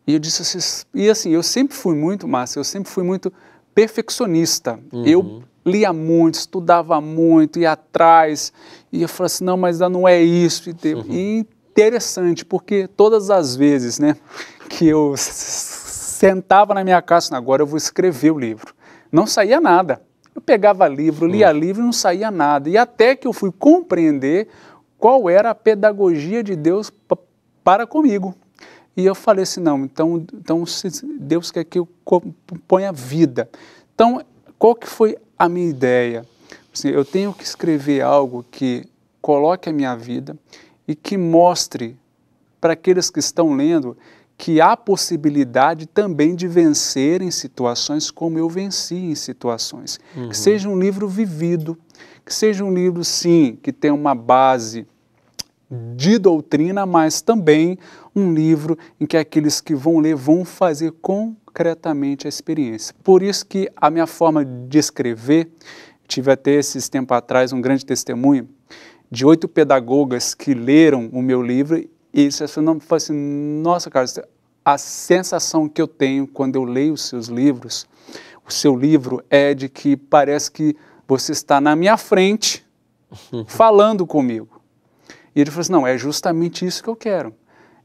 E eu disse assim, e assim, eu sempre fui muito, Márcio, eu sempre fui muito perfeccionista. Uhum. Eu lia muito, estudava muito, ia atrás, e eu falava assim, não, mas não é isso. Uhum. E interessante, porque todas as vezes né, que eu sentava na minha casa, agora eu vou escrever o livro, não saía nada. Eu pegava livro, lia uhum. livro e não saía nada. E até que eu fui compreender qual era a pedagogia de Deus para comigo. E eu falei assim, não, então, então Deus quer que eu ponha vida. Então, qual que foi a minha ideia. Assim, eu tenho que escrever algo que coloque a minha vida e que mostre para aqueles que estão lendo que há possibilidade também de vencer em situações como eu venci em situações. Uhum. Que seja um livro vivido, que seja um livro, sim, que tenha uma base de doutrina, mas também um livro em que aqueles que vão ler vão fazer concretamente a experiência. Por isso que a minha forma de escrever, tive até esses tempo atrás um grande testemunho de oito pedagogas que leram o meu livro e isso é não assim, nossa, cara, é a sensação que eu tenho quando eu leio os seus livros, o seu livro é de que parece que você está na minha frente falando comigo. E ele falou assim: não, é justamente isso que eu quero.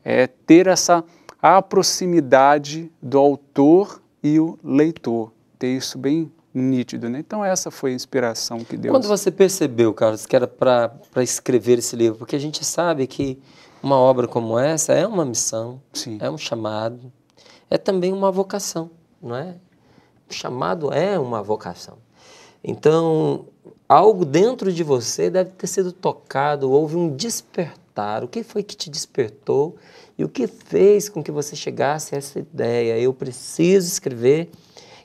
É ter essa proximidade do autor e o leitor. Ter isso bem nítido, né? Então essa foi a inspiração que Deus... Quando você percebeu, Carlos, que era para escrever esse livro? Porque a gente sabe que uma obra como essa é uma missão, Sim. é um chamado, é também uma vocação, não é? O chamado é uma vocação. Então, algo dentro de você deve ter sido tocado, houve um despertar. O que foi que te despertou e o que fez com que você chegasse a essa ideia? Eu preciso escrever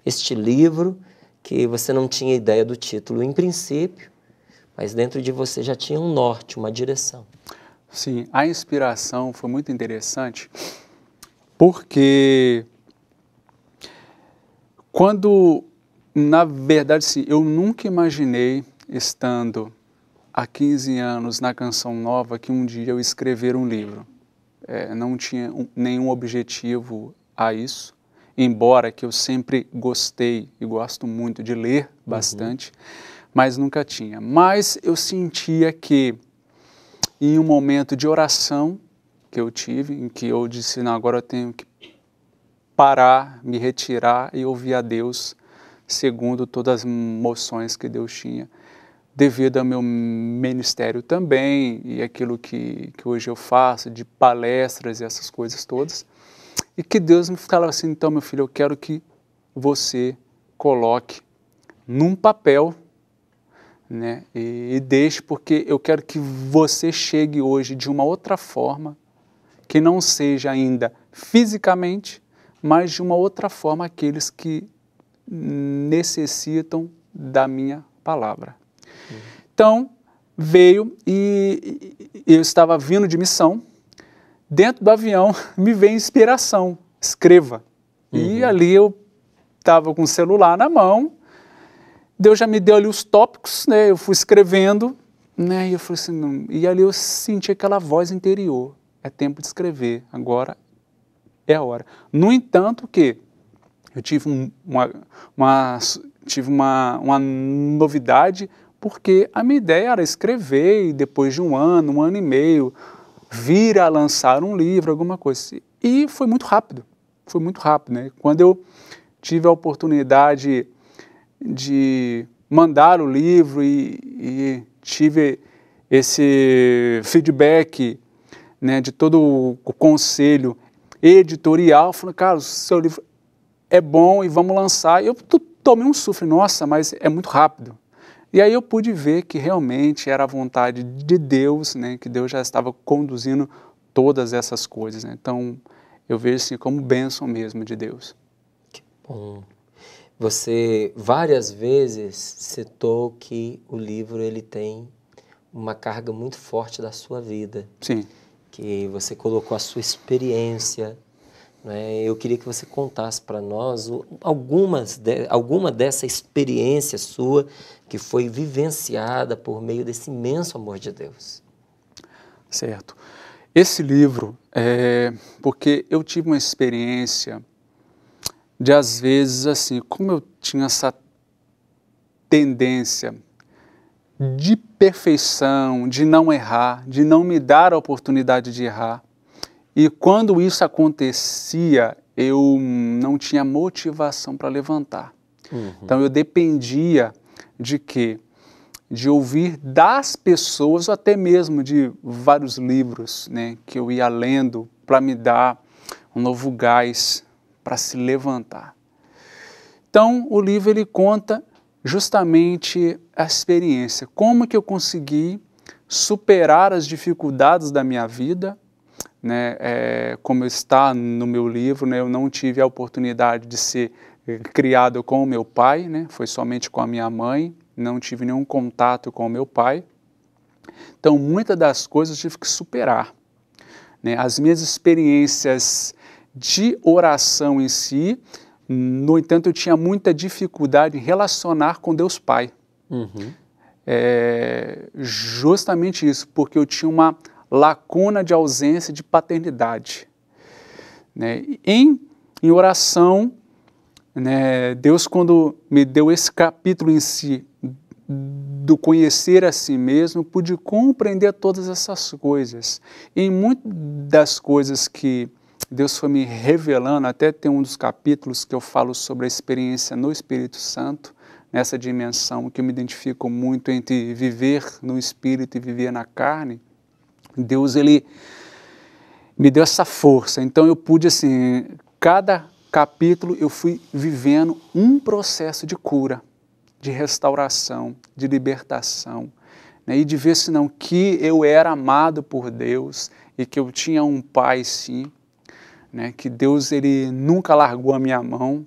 este livro que você não tinha ideia do título em princípio, mas dentro de você já tinha um norte, uma direção. Sim, a inspiração foi muito interessante porque quando na verdade, sim, eu nunca imaginei estando há 15 anos na Canção Nova que um dia eu escrever um livro. É, não tinha um, nenhum objetivo a isso, embora que eu sempre gostei e gosto muito de ler uhum. bastante, uhum. mas nunca tinha. Mas eu sentia que em um momento de oração que eu tive, em que eu disse, não, agora eu tenho que parar, me retirar e ouvir a Deus segundo todas as moções que Deus tinha devido ao meu ministério também e aquilo que, que hoje eu faço, de palestras e essas coisas todas. E que Deus me falava assim: então, meu filho, eu quero que você coloque num papel né, e, e deixe, porque eu quero que você chegue hoje de uma outra forma, que não seja ainda fisicamente, mas de uma outra forma aqueles que necessitam da minha palavra. Então, veio e, eu estava vindo de missão. Dentro do avião me veio inspiração, escreva. Uhum. E ali eu estava com o celular na mão, Deus já me deu ali os tópicos, né? Eu fui escrevendo, né? E eu falei assim, não. e ali eu senti aquela voz interior. É tempo de escrever, agora é a hora. No entanto, que eu tive um, uma, uma, tive uma, uma novidade porque a minha ideia era escrever e depois de um ano, um ano e meio, vir a lançar um livro, alguma coisa. E foi muito rápido, foi muito rápido. Né? Quando eu tive a oportunidade de mandar o livro e, e tive esse feedback né, de todo o conselho editorial, falando, cara, o seu livro é bom e vamos lançar. E eu tomei um sufre, nossa, mas é muito rápido. E aí eu pude ver que realmente era a vontade de Deus, né, que Deus já estava conduzindo todas essas coisas. Né? Então eu vejo assim como bênção mesmo de Deus. Que bom. Você várias vezes citou que o livro ele tem uma carga muito forte da sua vida. Sim. Que você colocou a sua experiência, né? Eu queria que você contasse para nós algumas de, alguma dessa experiência sua que foi vivenciada por meio desse imenso amor de Deus. Certo. Esse livro é porque eu tive uma experiência de às vezes assim, como eu tinha essa tendência de perfeição, de não errar, de não me dar a oportunidade de errar, e quando isso acontecia, eu não tinha motivação para levantar. Uhum. Então eu dependia de quê? De ouvir das pessoas, ou até mesmo de vários livros né, que eu ia lendo para me dar um novo gás para se levantar. Então o livro ele conta justamente a experiência, como que eu consegui superar as dificuldades da minha vida né, é, como está no meu livro, né, eu não tive a oportunidade de ser eh, criado com o meu pai, né, foi somente com a minha mãe, não tive nenhum contato com o meu pai. Então, muitas das coisas eu tive que superar. Né? As minhas experiências de oração em si, no entanto, eu tinha muita dificuldade em relacionar com Deus Pai. Uhum. É, justamente isso, porque eu tinha uma lacuna de ausência de paternidade. Né? Em, em oração, né, Deus, quando me deu esse capítulo em si, do conhecer a si mesmo, pude compreender todas essas coisas. Em muitas das coisas que Deus foi me revelando, até tem um dos capítulos que eu falo sobre a experiência no Espírito Santo, nessa dimensão que eu me identifico muito entre viver no Espírito e viver na carne. Deus ele me deu essa força. Então eu pude assim, cada capítulo eu fui vivendo um processo de cura, de restauração, de libertação, né? e de ver se não que eu era amado por Deus e que eu tinha um pai sim, né? Que Deus ele nunca largou a minha mão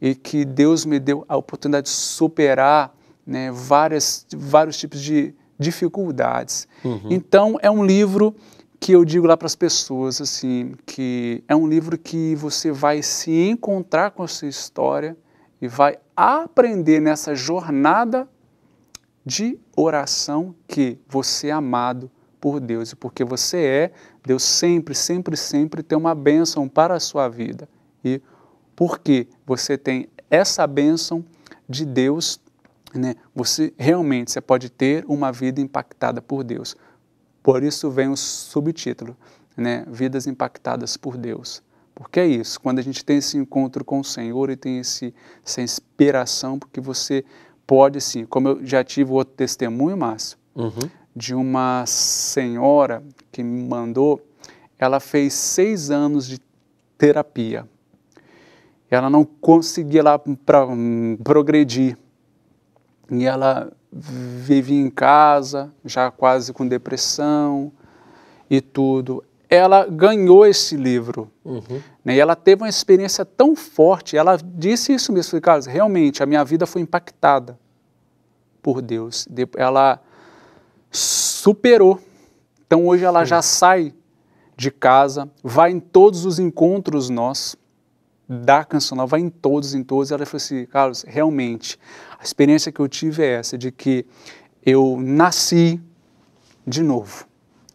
e que Deus me deu a oportunidade de superar né, várias, vários tipos de dificuldades. Uhum. Então, é um livro que eu digo lá para as pessoas, assim, que é um livro que você vai se encontrar com a sua história e vai aprender nessa jornada de oração que você é amado por Deus e porque você é, Deus sempre, sempre, sempre tem uma bênção para a sua vida. E porque você tem essa bênção de Deus, né, você realmente você pode ter uma vida impactada por Deus. Por isso vem o subtítulo, né, Vidas impactadas por Deus. Porque é isso, quando a gente tem esse encontro com o Senhor e tem esse, essa inspiração, porque você pode sim, como eu já tive outro testemunho, Márcio, uhum. de uma senhora que me mandou, ela fez seis anos de terapia. Ela não conseguia lá pra, hum, progredir e ela vivia em casa, já quase com depressão e tudo. Ela ganhou esse livro. Uhum. Né? E ela teve uma experiência tão forte. Ela disse isso mesmo, falei, Carlos, realmente, a minha vida foi impactada por Deus. Ela superou. Então hoje ela Sim. já sai de casa, vai em todos os encontros nossos da Canção Nova, em todos, em todos. E ela falou assim, Carlos, realmente, a experiência que eu tive é essa, de que eu nasci de novo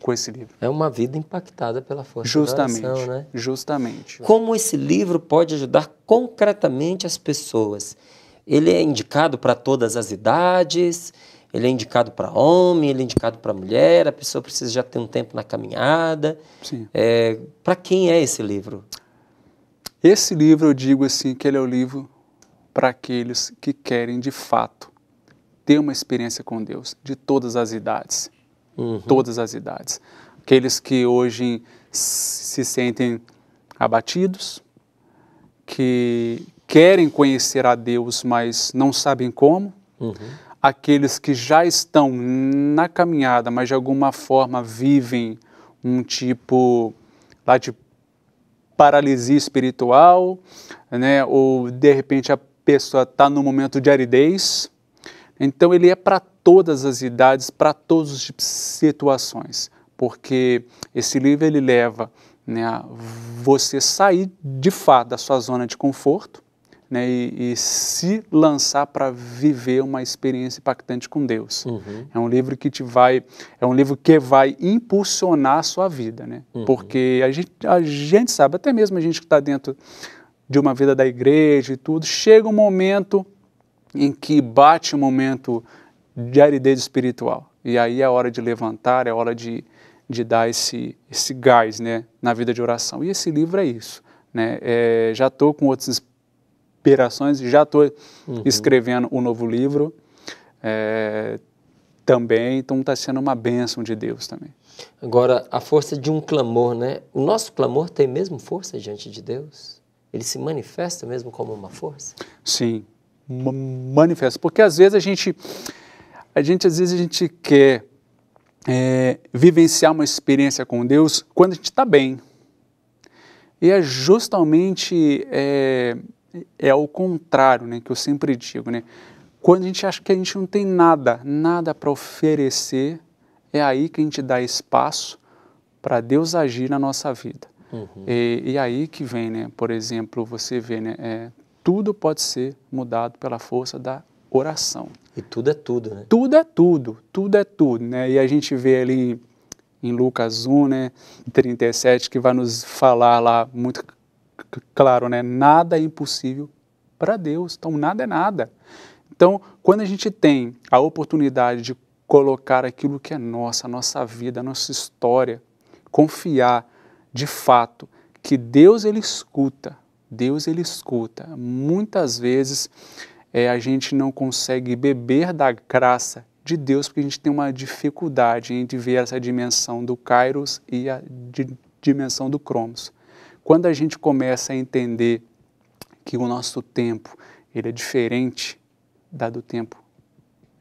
com esse livro. É uma vida impactada pela força justamente, da oração, né? Justamente. Como esse livro pode ajudar concretamente as pessoas? Ele é indicado para todas as idades, ele é indicado para homem, ele é indicado para mulher, a pessoa precisa já ter um tempo na caminhada. Sim. É, para quem é esse livro? Esse livro, eu digo assim, que ele é o livro para aqueles que querem, de fato, ter uma experiência com Deus, de todas as idades. Uhum. Todas as idades. Aqueles que hoje se sentem abatidos, que querem conhecer a Deus, mas não sabem como. Uhum. Aqueles que já estão na caminhada, mas de alguma forma vivem um tipo lá de paralisia espiritual, né? ou de repente a pessoa está no momento de aridez. Então ele é para todas as idades, para todos os tipos de situações, porque esse livro ele leva né, a você sair de fato da sua zona de conforto, né, e, e, se lançar para viver uma experiência impactante com Deus. Uhum. É um livro que te vai, é um livro que vai impulsionar a sua vida, né? Uhum. Porque a gente, a gente sabe, até mesmo a gente que está dentro de uma vida da igreja e tudo, chega um momento em que bate um momento de aridez espiritual. E aí é hora de levantar, é hora de, de dar esse, esse gás né, na vida de oração. E esse livro é isso. Né? É, já estou com outros inspirações. Já estou uhum. escrevendo um novo livro é, também, então está sendo uma bênção de Deus também. Agora, a força de um clamor, né? O nosso clamor tem mesmo força diante de Deus? Ele se manifesta mesmo como uma força? Sim, manifesta. Porque às vezes a gente, a gente às vezes a gente quer é, vivenciar uma experiência com Deus quando a gente está bem. E é justamente é, é o contrário, né, que eu sempre digo, né? Quando a gente acha que a gente não tem nada, nada para oferecer, é aí que a gente dá espaço para Deus agir na nossa vida. Uhum. E, e, aí que vem, né? Por exemplo, você vê, né? É, tudo pode ser mudado pela força da oração. E tudo é tudo, né? Tudo é tudo, tudo é tudo, né? E a gente vê ali em Lucas 1, né, 37, que vai nos falar lá muito claro, né? Nada é impossível para Deus, então nada é nada. Então, quando a gente tem a oportunidade de colocar aquilo que é nosso, a nossa vida, a nossa história, confiar de fato que Deus ele escuta, Deus ele escuta. Muitas vezes é, a gente não consegue beber da graça de Deus porque a gente tem uma dificuldade em ver essa dimensão do Kairos e a di dimensão do Cromos. Quando a gente começa a entender que o nosso tempo ele é diferente da do tempo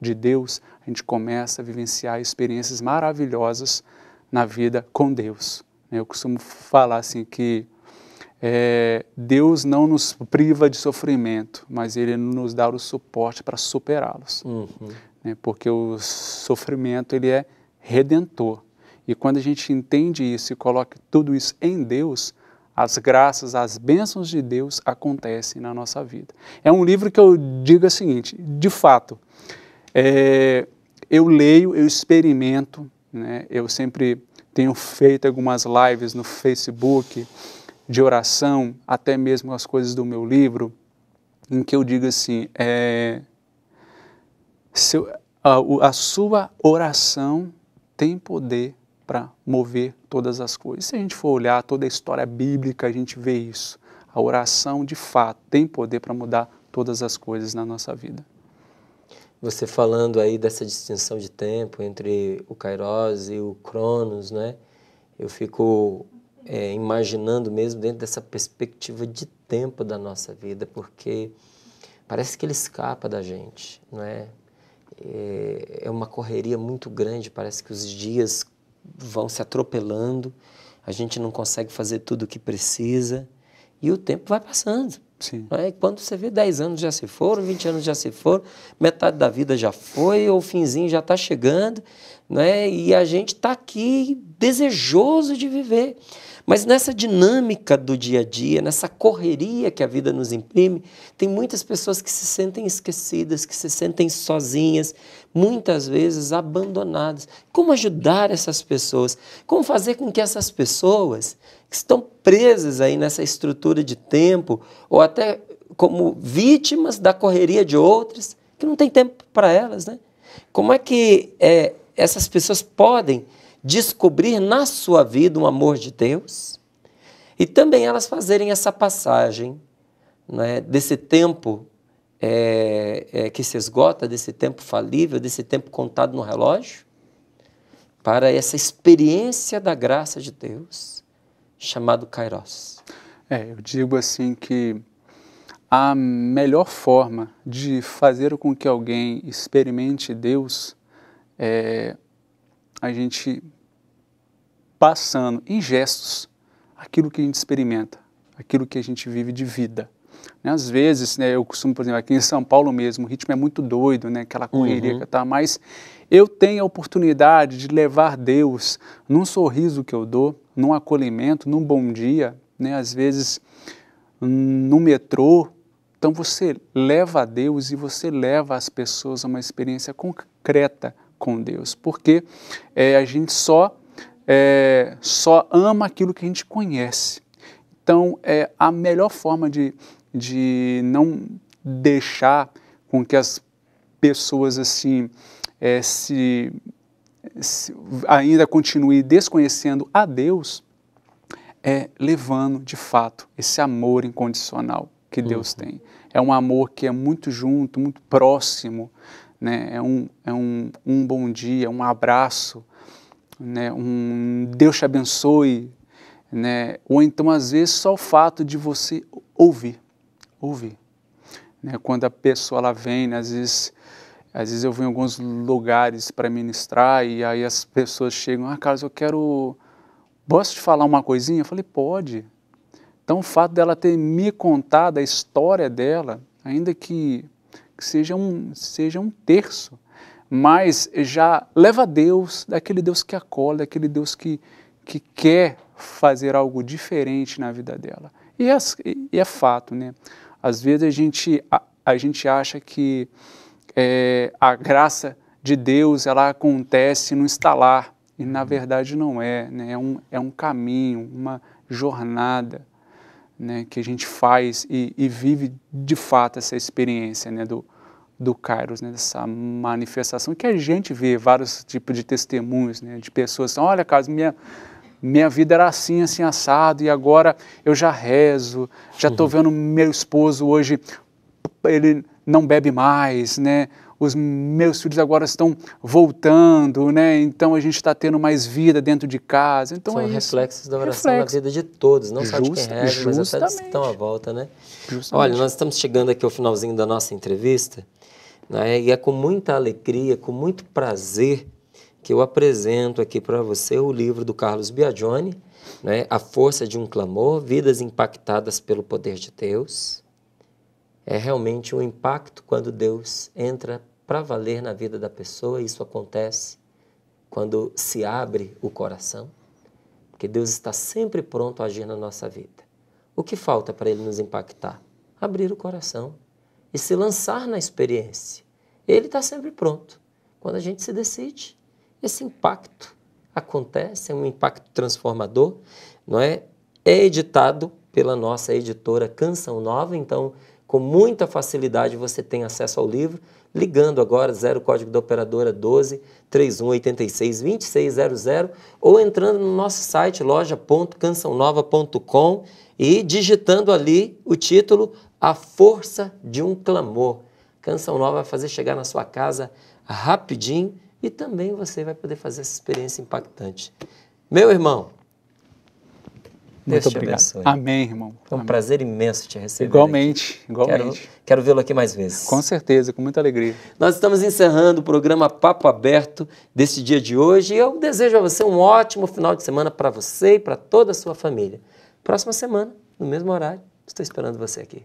de Deus, a gente começa a vivenciar experiências maravilhosas na vida com Deus. Eu costumo falar assim que é, Deus não nos priva de sofrimento, mas Ele nos dá o suporte para superá-los, uhum. Né, porque o sofrimento ele é redentor. E quando a gente entende isso e coloca tudo isso em Deus, as graças, as bênçãos de Deus acontecem na nossa vida. É um livro que eu digo o seguinte: de fato, é, eu leio, eu experimento, né, eu sempre tenho feito algumas lives no Facebook de oração, até mesmo as coisas do meu livro, em que eu digo assim: é, seu, a, a sua oração tem poder para mover todas as coisas. Se a gente for olhar toda a história bíblica, a gente vê isso. A oração, de fato, tem poder para mudar todas as coisas na nossa vida. Você falando aí dessa distinção de tempo entre o Kairos e o Cronos, né? Eu fico é, imaginando mesmo dentro dessa perspectiva de tempo da nossa vida, porque parece que ele escapa da gente, não é? É, é uma correria muito grande, parece que os dias vão se atropelando, a gente não consegue fazer tudo o que precisa e o tempo vai passando. Sim. É? quando você vê 10 anos já se foram, 20 anos já se foram, metade da vida já foi, o finzinho já está chegando, né? e a gente está aqui desejoso de viver. Mas nessa dinâmica do dia a dia, nessa correria que a vida nos imprime, tem muitas pessoas que se sentem esquecidas, que se sentem sozinhas, muitas vezes abandonadas. Como ajudar essas pessoas? Como fazer com que essas pessoas que estão presas aí nessa estrutura de tempo ou até como vítimas da correria de outras, que não tem tempo para elas, né? Como é que é, essas pessoas podem descobrir na sua vida um amor de Deus e também elas fazerem essa passagem né, desse tempo é, é, que se esgota, desse tempo falível, desse tempo contado no relógio, para essa experiência da graça de Deus, chamado Kairos. É, eu digo assim que a melhor forma de fazer com que alguém experimente Deus é a gente passando em gestos aquilo que a gente experimenta, aquilo que a gente vive de vida. Né? Às vezes, né, eu costumo, por exemplo, aqui em São Paulo mesmo, o ritmo é muito doido, né, aquela uhum. correria uhum. que tá, mas eu tenho a oportunidade de levar Deus num sorriso que eu dou, num acolhimento, num bom dia, né, às vezes no metrô. Então você leva a Deus e você leva as pessoas a uma experiência concreta com Deus, porque é, a gente só é, só ama aquilo que a gente conhece. Então, é a melhor forma de, de não deixar com que as pessoas assim é, se, se, ainda continuem desconhecendo a Deus é levando de fato esse amor incondicional que Deus uhum. tem. É um amor que é muito junto, muito próximo, né? é, um, é um, um bom dia, um abraço, né, um Deus te abençoe, né, ou então às vezes só o fato de você ouvir, ouvir. Né, quando a pessoa ela vem, né, às vezes às vezes eu vou em alguns lugares para ministrar e aí as pessoas chegam, ah, Carlos, eu quero, posso te falar uma coisinha? Eu falei, pode. Então o fato dela ter me contado a história dela, ainda que, que seja, um, seja um terço, mas já leva a Deus, daquele Deus que acolhe, daquele Deus que, que quer fazer algo diferente na vida dela. E é, e é fato, né? Às vezes a gente, a, a gente acha que é, a graça de Deus ela acontece no instalar, e na verdade não é, né? É um, é um caminho, uma jornada né? que a gente faz e, e vive de fato essa experiência né? do, do Kairos, né, dessa manifestação, que a gente vê vários tipos de testemunhos, né, de pessoas, olha, Carlos, minha, minha vida era assim, assim, assado, e agora eu já rezo, já estou uhum. vendo meu esposo hoje, ele não bebe mais, né? Os meus filhos agora estão voltando, né? Então a gente está tendo mais vida dentro de casa. Então São é reflexos da oração Reflexo. na vida de todos, não Justa, só de quem reza, mas até que estão à volta, né? Justamente. Olha, nós estamos chegando aqui ao finalzinho da nossa entrevista. Né? E é com muita alegria, com muito prazer que eu apresento aqui para você o livro do Carlos Biagioni, né? A Força de um Clamor, Vidas Impactadas pelo Poder de Deus. É realmente um impacto quando Deus entra para valer na vida da pessoa, isso acontece quando se abre o coração, porque Deus está sempre pronto a agir na nossa vida. O que falta para ele nos impactar? Abrir o coração e se lançar na experiência. Ele está sempre pronto. Quando a gente se decide, esse impacto acontece, é um impacto transformador, não é? É editado pela nossa editora Canção Nova, então com muita facilidade você tem acesso ao livro, ligando agora, zero código da operadora 12 31 86 2600 ou entrando no nosso site loja.cançãonova.com e digitando ali o título a força de um clamor. Canção Nova vai fazer chegar na sua casa rapidinho e também você vai poder fazer essa experiência impactante. Meu irmão, Deus Muito te obrigado. abençoe. Amém, irmão. Foi um Amém. prazer imenso te receber. Igualmente, aqui. igualmente. Quero, quero vê-lo aqui mais vezes. Com certeza, com muita alegria. Nós estamos encerrando o programa Papo Aberto deste dia de hoje e eu desejo a você um ótimo final de semana para você e para toda a sua família. Próxima semana, no mesmo horário, estou esperando você aqui.